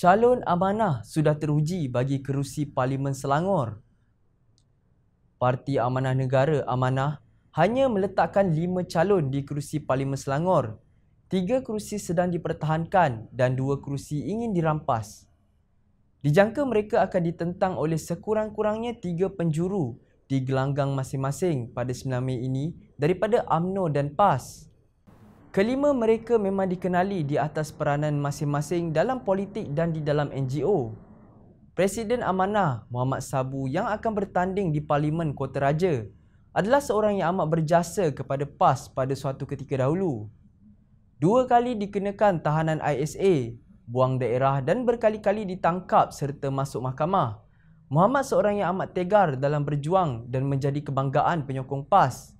calon amanah sudah teruji bagi kerusi Parlimen Selangor. Parti Amanah Negara Amanah hanya meletakkan lima calon di kerusi Parlimen Selangor. Tiga kerusi sedang dipertahankan dan dua kerusi ingin dirampas. Dijangka mereka akan ditentang oleh sekurang-kurangnya tiga penjuru di gelanggang masing-masing pada 9 Mei ini daripada AMNO dan PAS. Kelima mereka memang dikenali di atas peranan masing-masing dalam politik dan di dalam NGO. Presiden Amanah Muhammad Sabu yang akan bertanding di Parlimen Kota Raja adalah seorang yang amat berjasa kepada PAS pada suatu ketika dahulu. Dua kali dikenakan tahanan ISA, buang daerah dan berkali-kali ditangkap serta masuk mahkamah. Muhammad seorang yang amat tegar dalam berjuang dan menjadi kebanggaan penyokong PAS.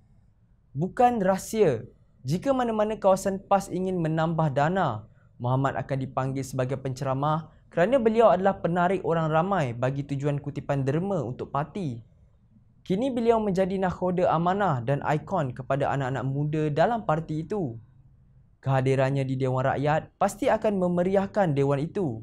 Bukan rahsia jika mana-mana kawasan PAS ingin menambah dana, Muhammad akan dipanggil sebagai penceramah kerana beliau adalah penarik orang ramai bagi tujuan kutipan derma untuk parti. Kini beliau menjadi nahkoda amanah dan ikon kepada anak-anak muda dalam parti itu. Kehadirannya di Dewan Rakyat pasti akan memeriahkan Dewan itu.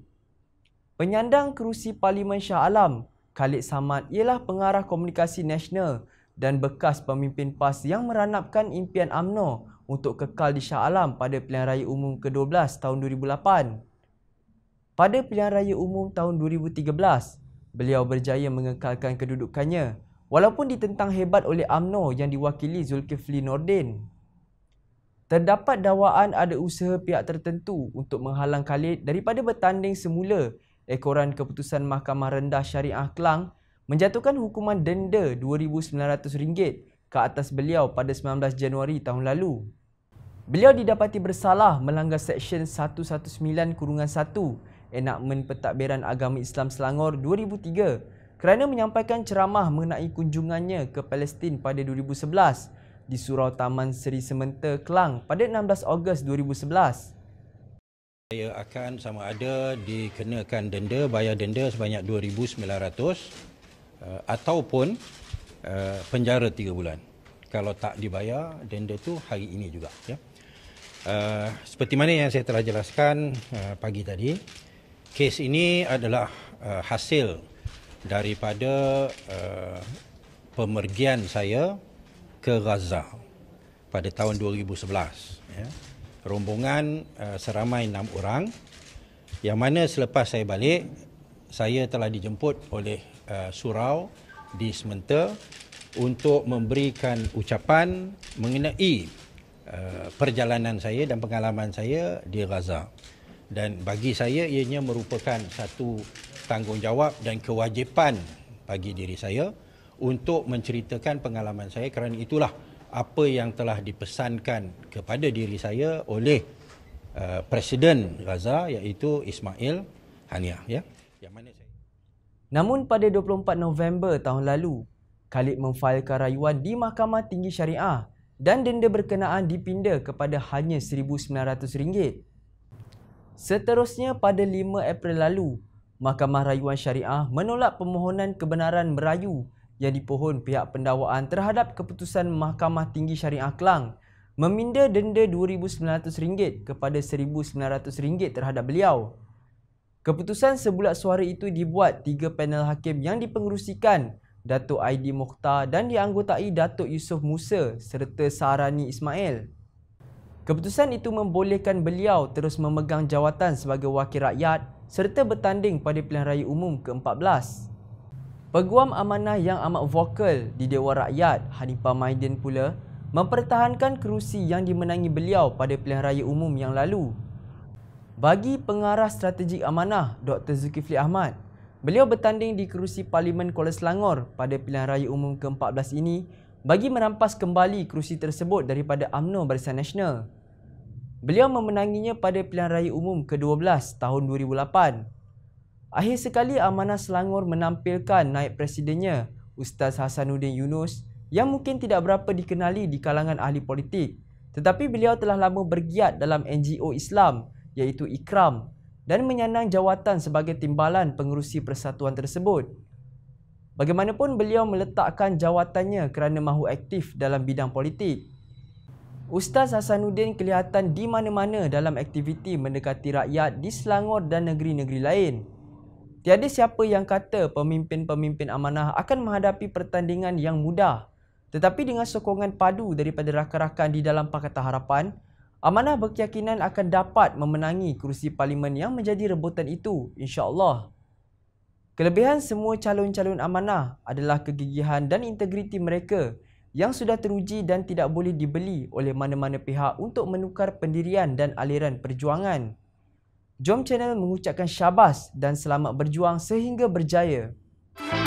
Penyandang kerusi Parlimen Shah Alam, Khalid Samad ialah pengarah komunikasi nasional dan bekas pemimpin PAS yang meranapkan impian AMNO untuk kekal di Shah Alam pada pilihan raya umum ke-12 tahun 2008. Pada pilihan raya umum tahun 2013, beliau berjaya mengekalkan kedudukannya walaupun ditentang hebat oleh AMNO yang diwakili Zulkifli Nordin. Terdapat dakwaan ada usaha pihak tertentu untuk menghalang Khalid daripada bertanding semula ekoran keputusan Mahkamah Rendah Syariah Kelang menjatuhkan hukuman denda RM2,900 ke atas beliau pada 19 Januari tahun lalu. Beliau didapati bersalah melanggar Seksyen 119 Kurungan 1 Enakmen Pentadbiran Agama Islam Selangor 2003 kerana menyampaikan ceramah mengenai kunjungannya ke Palestin pada 2011 di Surau Taman Seri Sementer Kelang pada 16 Ogos 2011 saya akan sama ada dikenakan denda bayar denda sebanyak uh, ataupun uh, penjara tiga bulan. Kalau tak dibayar denda tu hari ini juga ya. Uh, seperti mana yang saya telah jelaskan uh, pagi tadi, kes ini adalah uh, hasil daripada uh, pemergian saya ke Gaza pada tahun 2011 ya. Rombongan uh, seramai enam orang yang mana selepas saya balik saya telah dijemput oleh uh, surau di Sementer untuk memberikan ucapan mengenai uh, perjalanan saya dan pengalaman saya di Gaza. Dan bagi saya ianya merupakan satu tanggungjawab dan kewajipan bagi diri saya untuk menceritakan pengalaman saya kerana itulah apa yang telah dipesankan kepada diri saya oleh uh, Presiden Gaza iaitu Ismail Hania ya. Namun pada 24 November tahun lalu, Khalid memfailkan rayuan di Mahkamah Tinggi Syariah dan denda berkenaan dipinda kepada hanya RM1,900. Seterusnya pada 5 April lalu, Mahkamah Rayuan Syariah menolak permohonan kebenaran merayu yang dipohon pihak pendakwaan terhadap keputusan Mahkamah Tinggi Syariah Kelang meminda denda RM2,900 kepada RM1,900 terhadap beliau. Keputusan sebulat suara itu dibuat tiga panel hakim yang dipengerusikan Datuk Aidi Mokhtar dan dianggotai Datuk Yusof Musa serta Sarani Ismail. Keputusan itu membolehkan beliau terus memegang jawatan sebagai wakil rakyat serta bertanding pada pilihan raya umum ke-14. Peguam amanah yang amat vokal di Dewan Rakyat, Hanifah Maidin pula, mempertahankan kerusi yang dimenangi beliau pada pilihan raya umum yang lalu bagi pengarah strategik amanah Dr. Zulkifli Ahmad, beliau bertanding di kerusi Parlimen Kuala Selangor pada pilihan raya umum ke-14 ini bagi merampas kembali kerusi tersebut daripada UMNO Barisan Nasional. Beliau memenanginya pada pilihan raya umum ke-12 tahun 2008. Akhir sekali Amanah Selangor menampilkan naik presidennya Ustaz Hasanuddin Yunus yang mungkin tidak berapa dikenali di kalangan ahli politik tetapi beliau telah lama bergiat dalam NGO Islam iaitu ikram dan menyandang jawatan sebagai timbalan pengurusi persatuan tersebut. Bagaimanapun beliau meletakkan jawatannya kerana mahu aktif dalam bidang politik. Ustaz Hasanuddin kelihatan di mana-mana dalam aktiviti mendekati rakyat di Selangor dan negeri-negeri lain. Tiada siapa yang kata pemimpin-pemimpin amanah akan menghadapi pertandingan yang mudah. Tetapi dengan sokongan padu daripada rakan-rakan di dalam Pakatan Harapan, Amanah berkeyakinan akan dapat memenangi kerusi parlimen yang menjadi rebutan itu, insyaallah. Kelebihan semua calon-calon amanah adalah kegigihan dan integriti mereka yang sudah teruji dan tidak boleh dibeli oleh mana-mana pihak untuk menukar pendirian dan aliran perjuangan. Jom Channel mengucapkan syabas dan selamat berjuang sehingga berjaya. Musik